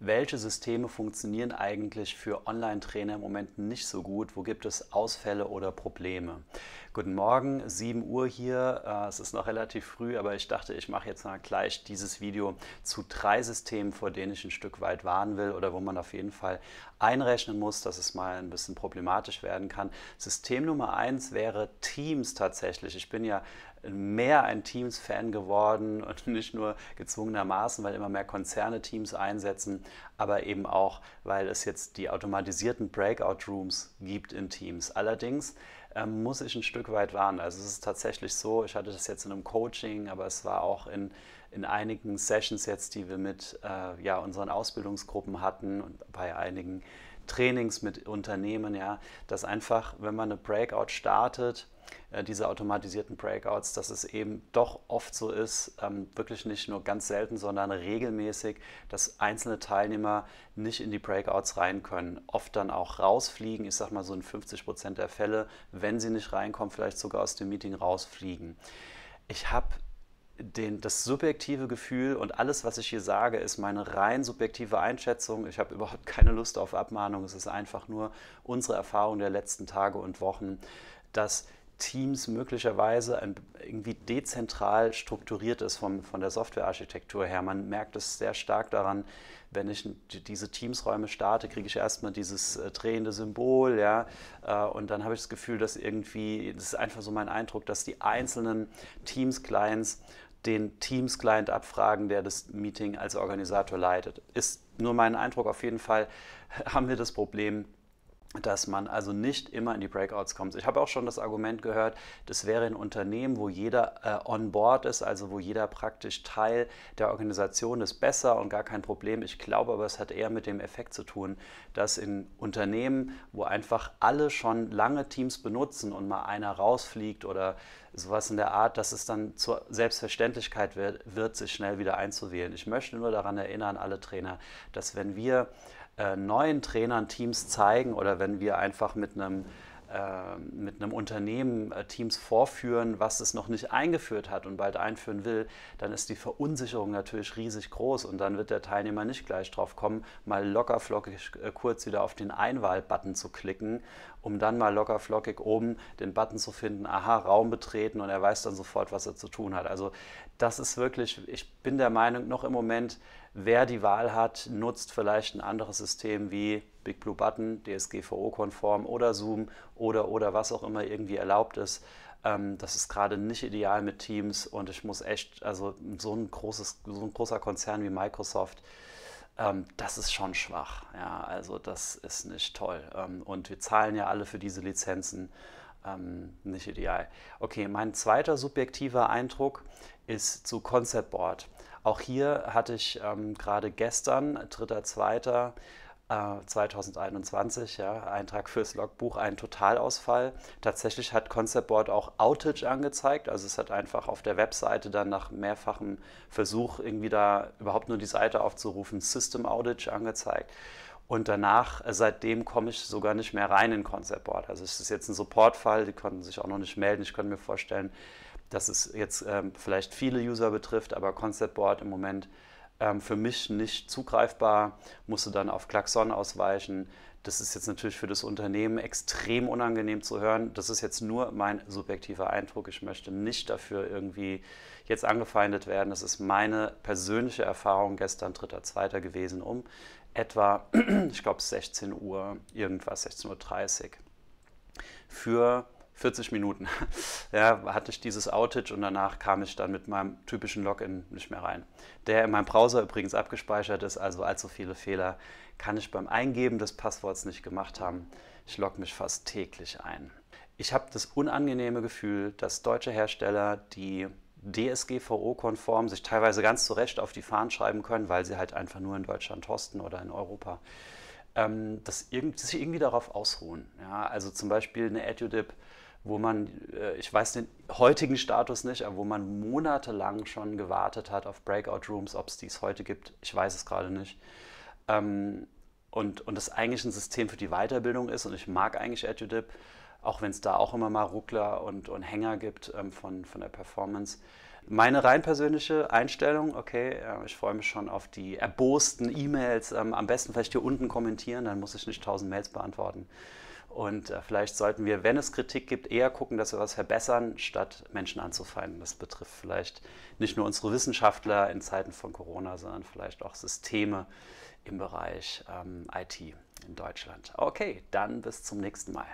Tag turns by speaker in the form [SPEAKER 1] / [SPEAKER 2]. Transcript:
[SPEAKER 1] welche Systeme funktionieren eigentlich für Online-Trainer im Moment nicht so gut, wo gibt es Ausfälle oder Probleme. Guten Morgen, 7 Uhr hier. Äh, es ist noch relativ früh, aber ich dachte, ich mache jetzt mal gleich dieses Video zu drei Systemen, vor denen ich ein Stück weit warnen will oder wo man auf jeden Fall einrechnen muss, dass es mal ein bisschen problematisch werden kann. System Nummer 1 wäre Teams tatsächlich. Ich bin ja mehr ein Teams-Fan geworden und nicht nur gezwungenermaßen, weil immer mehr Konzerne Teams einsetzen, aber eben auch, weil es jetzt die automatisierten Breakout-Rooms gibt in Teams. Allerdings ähm, muss ich ein Stück weit warnen. Also es ist tatsächlich so, ich hatte das jetzt in einem Coaching, aber es war auch in, in einigen Sessions jetzt, die wir mit äh, ja, unseren Ausbildungsgruppen hatten und bei einigen Trainings mit Unternehmen, ja, dass einfach, wenn man eine Breakout startet, äh, diese automatisierten Breakouts, dass es eben doch oft so ist, ähm, wirklich nicht nur ganz selten, sondern regelmäßig, dass einzelne Teilnehmer nicht in die Breakouts rein können, oft dann auch rausfliegen, ich sag mal so in 50 Prozent der Fälle, wenn sie nicht reinkommen, vielleicht sogar aus dem Meeting rausfliegen. Ich habe den, das subjektive Gefühl und alles, was ich hier sage, ist meine rein subjektive Einschätzung. Ich habe überhaupt keine Lust auf Abmahnung. Es ist einfach nur unsere Erfahrung der letzten Tage und Wochen, dass Teams möglicherweise irgendwie dezentral strukturiert ist vom, von der Softwarearchitektur her. Man merkt es sehr stark daran, wenn ich diese Teamsräume starte, kriege ich erstmal dieses äh, drehende Symbol, ja, äh, und dann habe ich das Gefühl, dass irgendwie, das ist einfach so mein Eindruck, dass die einzelnen Teams-Clients den Teams-Client abfragen, der das Meeting als Organisator leitet. Ist nur mein Eindruck auf jeden Fall, haben wir das Problem, dass man also nicht immer in die Breakouts kommt. Ich habe auch schon das Argument gehört, das wäre ein Unternehmen, wo jeder äh, on board ist, also wo jeder praktisch Teil der Organisation ist, besser und gar kein Problem. Ich glaube aber, es hat eher mit dem Effekt zu tun, dass in Unternehmen, wo einfach alle schon lange Teams benutzen und mal einer rausfliegt oder sowas in der Art, dass es dann zur Selbstverständlichkeit wird, wird sich schnell wieder einzuwählen. Ich möchte nur daran erinnern, alle Trainer, dass wenn wir äh, neuen Trainern Teams zeigen oder wenn wir einfach mit einem ähm, mit einem Unternehmen äh, Teams vorführen, was es noch nicht eingeführt hat und bald einführen will, dann ist die Verunsicherung natürlich riesig groß und dann wird der Teilnehmer nicht gleich drauf kommen, mal lockerflockig äh, kurz wieder auf den Einwahl-Button zu klicken, um dann mal lockerflockig oben den Button zu finden, aha, Raum betreten und er weiß dann sofort, was er zu tun hat. Also das ist wirklich, ich bin der Meinung, noch im Moment, wer die Wahl hat, nutzt vielleicht ein anderes System wie Big Blue Button, DSGVO-konform oder Zoom oder oder was auch immer irgendwie erlaubt ist. Ähm, das ist gerade nicht ideal mit Teams und ich muss echt, also so ein großes, so ein großer Konzern wie Microsoft, ähm, das ist schon schwach. Ja, also das ist nicht toll. Ähm, und wir zahlen ja alle für diese Lizenzen. Ähm, nicht ideal. Okay, mein zweiter subjektiver Eindruck ist zu Concept Board. Auch hier hatte ich ähm, gerade gestern, dritter, zweiter, 2021, äh, ja, Eintrag fürs Logbuch, ein Totalausfall. Tatsächlich hat Concept Board auch Outage angezeigt, also es hat einfach auf der Webseite dann nach mehrfachem Versuch irgendwie da überhaupt nur die Seite aufzurufen, System Outage angezeigt. Und danach, äh, seitdem komme ich sogar nicht mehr rein in Concept Board. Also es ist jetzt ein Supportfall, die konnten sich auch noch nicht melden. Ich könnte mir vorstellen, dass es jetzt ähm, vielleicht viele User betrifft, aber Concept Board im Moment ähm, für mich nicht zugreifbar, musste dann auf Klaxon ausweichen. Das ist jetzt natürlich für das Unternehmen extrem unangenehm zu hören. Das ist jetzt nur mein subjektiver Eindruck. Ich möchte nicht dafür irgendwie jetzt angefeindet werden. Das ist meine persönliche Erfahrung gestern, dritter, zweiter gewesen, um etwa, ich glaube, 16 Uhr, irgendwas, 16.30 Uhr. Für 40 Minuten ja, hatte ich dieses Outage und danach kam ich dann mit meinem typischen Login nicht mehr rein. Der in meinem Browser übrigens abgespeichert ist, also allzu viele Fehler kann ich beim Eingeben des Passworts nicht gemacht haben. Ich logge mich fast täglich ein. Ich habe das unangenehme Gefühl, dass deutsche Hersteller, die DSGVO-konform sich teilweise ganz zu Recht auf die Fahnen schreiben können, weil sie halt einfach nur in Deutschland hosten oder in Europa, ähm, dass, irg dass irgendwie darauf ausruhen. Ja, also zum Beispiel eine EduDip wo man, äh, ich weiß den heutigen Status nicht, aber wo man monatelang schon gewartet hat auf Breakout Rooms, ob es dies heute gibt, ich weiß es gerade nicht. Ähm, und, und das eigentlich ein System für die Weiterbildung ist und ich mag eigentlich EduDip, auch wenn es da auch immer mal Ruckler und, und Hänger gibt ähm, von, von der Performance. Meine rein persönliche Einstellung, okay, äh, ich freue mich schon auf die erbosten E-Mails, ähm, am besten vielleicht hier unten kommentieren, dann muss ich nicht tausend Mails beantworten. Und äh, vielleicht sollten wir, wenn es Kritik gibt, eher gucken, dass wir was verbessern, statt Menschen anzufeinden. Das betrifft vielleicht nicht nur unsere Wissenschaftler in Zeiten von Corona, sondern vielleicht auch Systeme im Bereich ähm, IT in Deutschland. Okay, dann bis zum nächsten Mal.